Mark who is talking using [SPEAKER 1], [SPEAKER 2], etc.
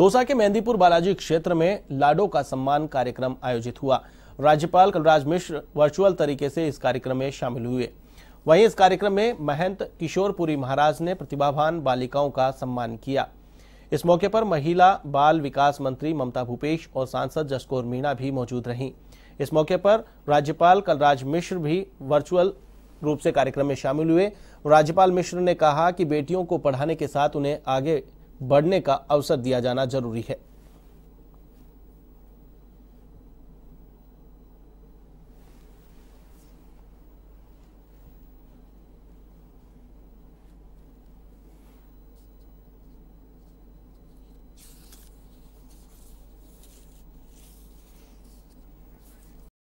[SPEAKER 1] दौसा के मेहंदीपुर बालाजी क्षेत्र में लाडो का सम्मान कार्यक्रम आयोजित हुआ राज्यपाल कलराज मिश्र वर्चुअल तरीके से इस कार्यक्रम में शामिल हुए वहीं इस कार्यक्रम में महंत किशोरपुरी महाराज ने प्रतिभावान बालिकाओं का सम्मान किया इस मौके पर महिला बाल विकास मंत्री ममता भूपेश और सांसद जसकोर मीणा भी मौजूद रहीं इस मौके पर राज्यपाल कलराज मिश्र भी वर्चुअल रूप से कार्यक्रम में शामिल हुए राज्यपाल मिश्र ने कहा कि बेटियों को पढ़ाने के साथ उन्हें आगे बढ़ने का अवसर दिया जाना जरूरी है